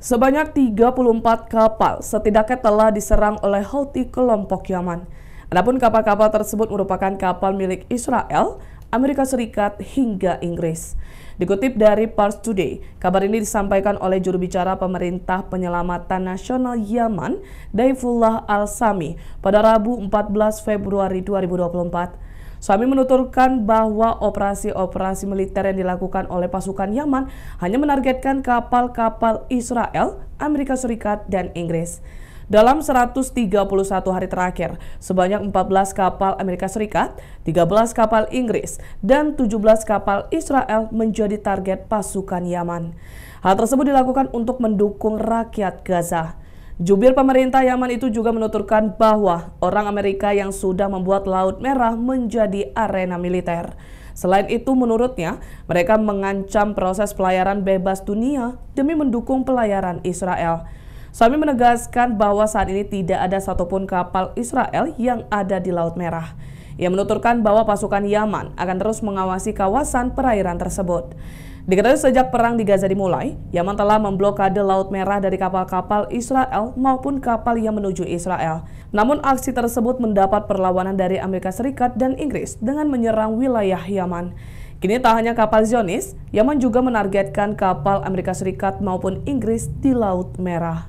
Sebanyak 34 kapal setidaknya telah diserang oleh Houthi kelompok Yaman. Adapun kapal-kapal tersebut merupakan kapal milik Israel, Amerika Serikat hingga Inggris. Dikutip dari Pars Today, kabar ini disampaikan oleh juru bicara pemerintah penyelamatan nasional Yaman, Daifullah Al-Sami, pada Rabu 14 Februari 2024. Suami menuturkan bahwa operasi-operasi militer yang dilakukan oleh pasukan Yaman hanya menargetkan kapal-kapal Israel, Amerika Serikat, dan Inggris. Dalam 131 hari terakhir, sebanyak 14 kapal Amerika Serikat, 13 kapal Inggris, dan 17 kapal Israel menjadi target pasukan Yaman. Hal tersebut dilakukan untuk mendukung rakyat Gaza. Jubir pemerintah Yaman itu juga menuturkan bahwa orang Amerika yang sudah membuat Laut Merah menjadi arena militer. Selain itu, menurutnya, mereka mengancam proses pelayaran bebas dunia demi mendukung pelayaran Israel. Suami menegaskan bahwa saat ini tidak ada satupun kapal Israel yang ada di Laut Merah. Ia menuturkan bahwa pasukan Yaman akan terus mengawasi kawasan perairan tersebut. Diketahui sejak perang di Gaza dimulai, Yaman telah memblokade Laut Merah dari kapal-kapal Israel maupun kapal yang menuju Israel. Namun aksi tersebut mendapat perlawanan dari Amerika Serikat dan Inggris dengan menyerang wilayah Yaman. Kini tak hanya kapal Zionis, Yaman juga menargetkan kapal Amerika Serikat maupun Inggris di Laut Merah.